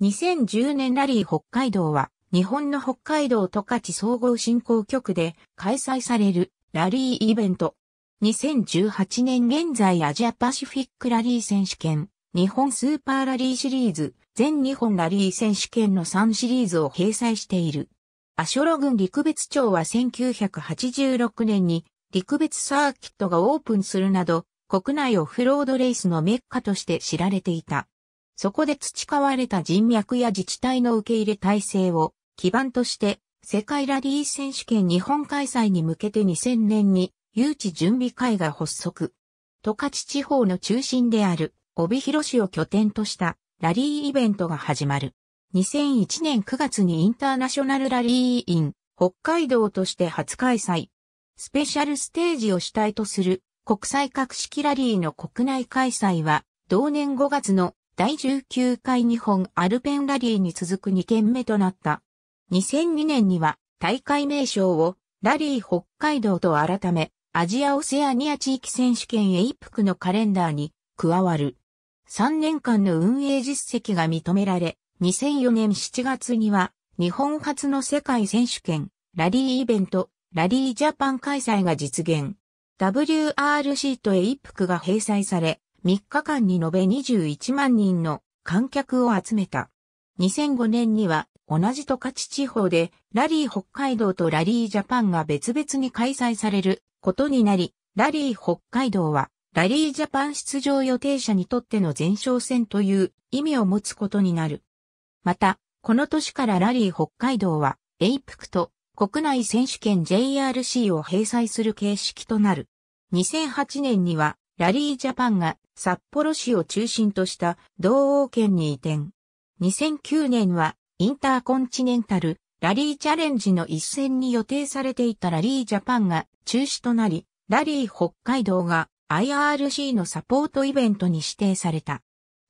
2010年ラリー北海道は日本の北海道十勝総合振興局で開催されるラリーイベント。2018年現在アジアパシフィックラリー選手権、日本スーパーラリーシリーズ、全日本ラリー選手権の3シリーズを掲載している。アショロ郡陸別町は1986年に陸別サーキットがオープンするなど、国内オフロードレースのメッカとして知られていた。そこで培われた人脈や自治体の受け入れ体制を基盤として、世界ラリー選手権日本開催に向けて2000年に誘致準備会が発足。十勝地方の中心である帯広市を拠点としたラリーイベントが始まる。2001年9月にインターナショナルラリーイン北海道として初開催。スペシャルステージを主体とする国際格式ラリーの国内開催は同年5月の第19回日本アルペンラリーに続く2件目となった。2002年には大会名称をラリー北海道と改め、アジアオセアニア地域選手権へ一服のカレンダーに加わる。3年間の運営実績が認められ、2004年7月には日本初の世界選手権、ラリーイベント、ラリージャパン開催が実現。WRC とへ一服が閉催され、3日間に延べ21万人の観客を集めた。2005年には同じ十勝地方でラリー北海道とラリージャパンが別々に開催されることになり、ラリー北海道はラリージャパン出場予定者にとっての前哨戦という意味を持つことになる。また、この年からラリー北海道はエイプクと国内選手権 JRC を閉催する形式となる。2008年にはラリージャパンが札幌市を中心とした同王圏に移転。2009年はインターコンチネンタルラリーチャレンジの一戦に予定されていたラリージャパンが中止となり、ラリー北海道が IRC のサポートイベントに指定された。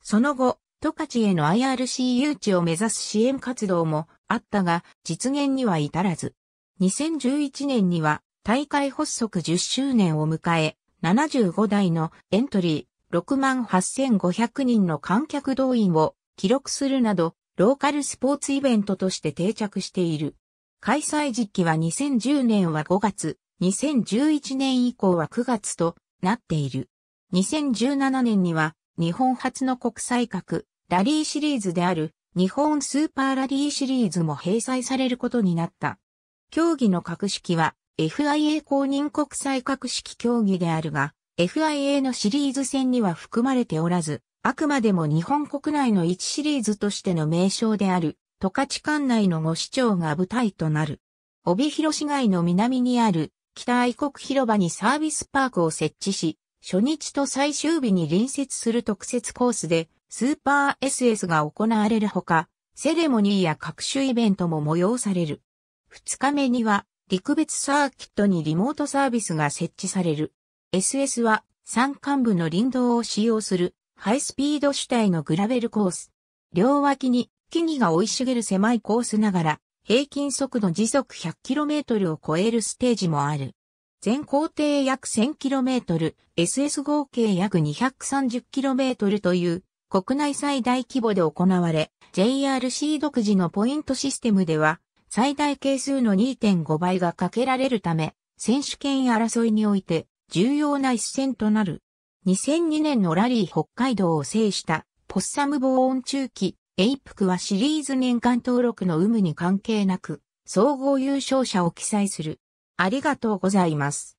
その後、十勝への IRC 誘致を目指す支援活動もあったが、実現には至らず。2011年には大会発足10周年を迎え、75台のエントリー68,500人の観客動員を記録するなど、ローカルスポーツイベントとして定着している。開催時期は2010年は5月、2011年以降は9月となっている。2017年には日本初の国際格ラリーシリーズである日本スーパーラリーシリーズも閉催されることになった。競技の格式は FIA 公認国際格式競技であるが、FIA のシリーズ戦には含まれておらず、あくまでも日本国内の1シリーズとしての名称である、十勝管内の5市長が舞台となる。帯広市街の南にある北愛国広場にサービスパークを設置し、初日と最終日に隣接する特設コースでスーパー SS が行われるほか、セレモニーや各種イベントも催される。2日目には陸別サーキットにリモートサービスが設置される。SS は山間部の林道を使用するハイスピード主体のグラベルコース。両脇に木々が生い茂る狭いコースながら平均速度時速 100km を超えるステージもある。全行程約 1000km、SS 合計約 230km という国内最大規模で行われ、JRC 独自のポイントシステムでは最大係数の2.5倍がかけられるため、選手権争いにおいて重要な一戦となる。2002年のラリー北海道を制したポッサム防音中期、エイプクはシリーズ年間登録の有無に関係なく、総合優勝者を記載する。ありがとうございます。